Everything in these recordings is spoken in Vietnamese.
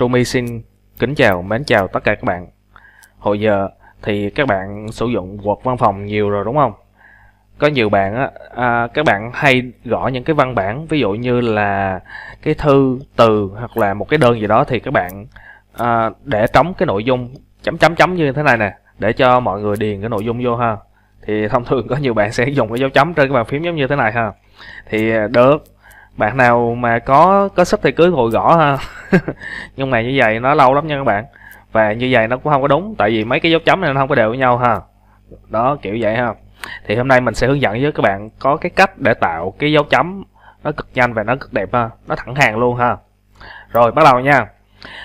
Trumi xin kính chào, mến chào tất cả các bạn. Hồi giờ thì các bạn sử dụng Word văn phòng nhiều rồi đúng không? Có nhiều bạn á, à, các bạn hay gõ những cái văn bản, ví dụ như là cái thư từ hoặc là một cái đơn gì đó thì các bạn à, để trống cái nội dung chấm chấm chấm như thế này nè để cho mọi người điền cái nội dung vô ha. Thì thông thường có nhiều bạn sẽ dùng cái dấu chấm trên cái bàn phím giống như thế này ha. Thì à, được bạn nào mà có có sắp thì cưới hồi gõ ha nhưng mà như vậy nó lâu lắm nha các bạn và như vậy nó cũng không có đúng tại vì mấy cái dấu chấm này nó không có đều với nhau ha đó kiểu vậy ha thì hôm nay mình sẽ hướng dẫn với các bạn có cái cách để tạo cái dấu chấm nó cực nhanh và nó cực đẹp ha nó thẳng hàng luôn ha rồi bắt đầu nha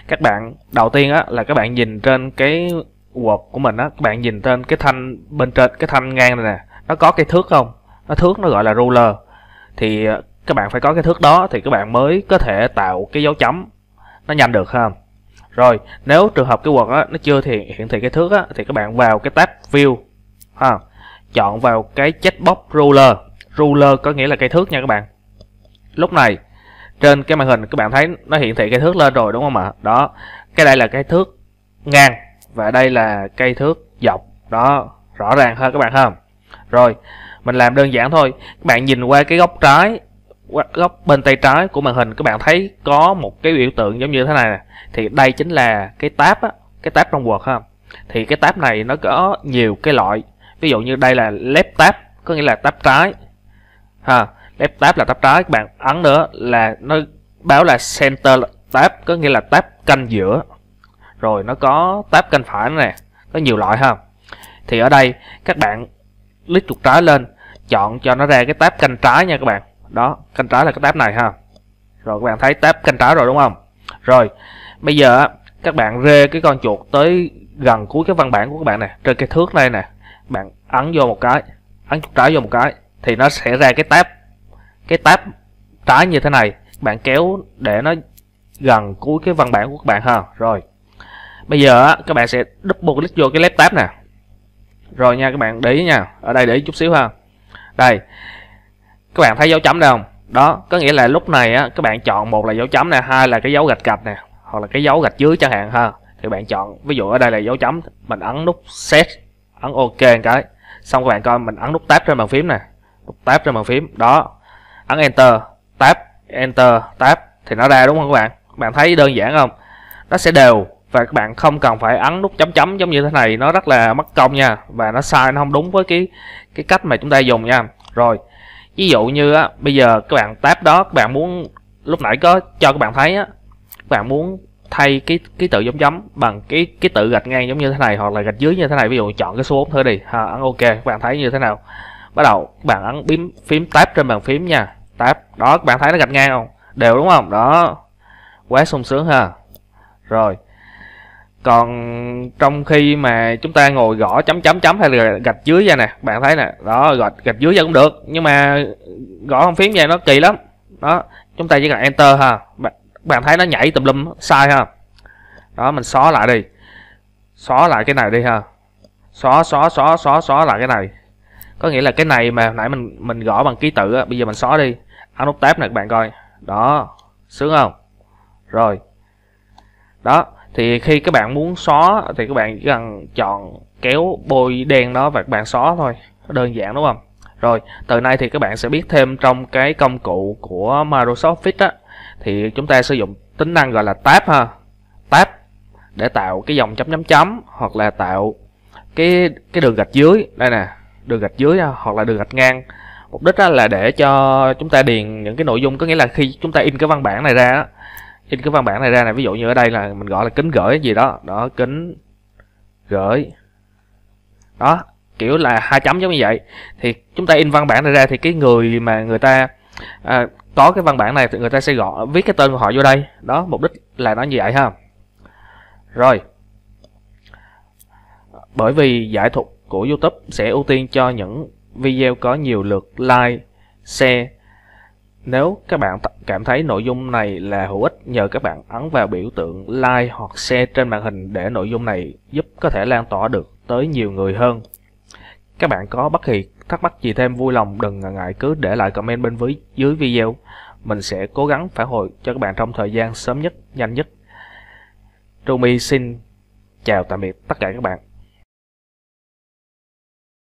các bạn đầu tiên á là các bạn nhìn trên cái word của mình á các bạn nhìn trên cái thanh bên trên cái thanh ngang này nè nó có cái thước không nó thước nó gọi là ruler thì các bạn phải có cái thước đó thì các bạn mới có thể tạo cái dấu chấm nó nhanh được ha rồi nếu trường hợp cái quần á, nó chưa thì hiện thị cái thước á, thì các bạn vào cái tab view ha chọn vào cái checkbox ruler ruler có nghĩa là cây thước nha các bạn lúc này trên cái màn hình các bạn thấy nó hiện thị cái thước lên rồi đúng không ạ đó cái đây là cái thước ngang và đây là cây thước dọc đó rõ ràng hơn các bạn ha rồi mình làm đơn giản thôi các bạn nhìn qua cái góc trái góc bên tay trái của màn hình các bạn thấy có một cái biểu tượng giống như thế này nè. thì đây chính là cái tab á, cái tab trong Word ha. Thì cái tab này nó có nhiều cái loại. Ví dụ như đây là left tab, có nghĩa là tab trái. Ha, left tab là tab trái các bạn ấn nữa là nó báo là center tab có nghĩa là tab canh giữa. Rồi nó có tab canh phải nè, có nhiều loại ha. Thì ở đây các bạn click chuột trái lên, chọn cho nó ra cái tab canh trái nha các bạn đó canh trái là cái tab này ha rồi các bạn thấy tab canh trái rồi đúng không rồi bây giờ các bạn rê cái con chuột tới gần cuối cái văn bản của các bạn này trên cái thước này nè bạn ấn vô một cái ấn chuột trái vô một cái thì nó sẽ ra cái tab cái tab trái như thế này bạn kéo để nó gần cuối cái văn bản của các bạn ha rồi bây giờ các bạn sẽ double click vô cái laptop nè rồi nha các bạn để ý nha ở đây để ý chút xíu ha đây các bạn thấy dấu chấm đây không đó có nghĩa là lúc này á các bạn chọn một là dấu chấm nè hai là cái dấu gạch gạch nè hoặc là cái dấu gạch dưới chẳng hạn ha thì bạn chọn ví dụ ở đây là dấu chấm mình ấn nút set ấn ok cái xong các bạn coi mình ấn nút tab trên bàn phím nè tab trên bàn phím đó ấn enter tab enter tab thì nó ra đúng không các bạn các bạn thấy đơn giản không nó sẽ đều và các bạn không cần phải ấn nút chấm chấm giống như thế này nó rất là mất công nha và nó sai nó không đúng với cái cái cách mà chúng ta dùng nha rồi ví dụ như á bây giờ các bạn tab đó các bạn muốn lúc nãy có cho các bạn thấy á các bạn muốn thay cái cái tự giống giống bằng cái cái tự gạch ngang giống như thế này hoặc là gạch dưới như thế này ví dụ chọn cái số 4 thôi đi ha, ấn ok các bạn thấy như thế nào bắt đầu các bạn ấn phím phím tab trên bàn phím nha tab đó các bạn thấy nó gạch ngang không đều đúng không đó quá sung sướng ha rồi còn trong khi mà chúng ta ngồi gõ chấm chấm chấm hay là gạch dưới ra nè bạn thấy nè đó gạch gạch dưới ra cũng được nhưng mà gõ không phím ra nó kỳ lắm đó chúng ta chỉ cần enter ha bạn, bạn thấy nó nhảy tùm lum sai ha đó mình xóa lại đi xóa lại cái này đi ha xóa xóa xóa xóa xóa lại cái này có nghĩa là cái này mà nãy mình mình gõ bằng ký tự á bây giờ mình xóa đi ấn nút tab này các bạn coi đó sướng không rồi đó thì khi các bạn muốn xóa thì các bạn chỉ cần chọn kéo bôi đen đó và các bạn xóa thôi đơn giản đúng không rồi từ nay thì các bạn sẽ biết thêm trong cái công cụ của Microsoft Office á thì chúng ta sử dụng tính năng gọi là tab ha tab để tạo cái dòng chấm chấm chấm hoặc là tạo cái cái đường gạch dưới đây nè đường gạch dưới hoặc là đường gạch ngang mục đích là để cho chúng ta điền những cái nội dung có nghĩa là khi chúng ta in cái văn bản này ra in cái văn bản này ra này ví dụ như ở đây là mình gọi là kính gửi gì đó đó kính gửi đó kiểu là hai chấm giống như vậy thì chúng ta in văn bản này ra thì cái người mà người ta à, có cái văn bản này thì người ta sẽ gọi viết cái tên của họ vô đây đó mục đích là nó như vậy ha rồi bởi vì giải thuật của YouTube sẽ ưu tiên cho những video có nhiều lượt like, share nếu các bạn cảm thấy nội dung này là hữu ích, nhờ các bạn ấn vào biểu tượng like hoặc share trên màn hình để nội dung này giúp có thể lan tỏa được tới nhiều người hơn. Các bạn có bất kỳ thắc mắc gì thêm vui lòng đừng ngần ngại cứ để lại comment bên dưới, dưới video. Mình sẽ cố gắng phản hồi cho các bạn trong thời gian sớm nhất, nhanh nhất. Rumi xin chào tạm biệt tất cả các bạn.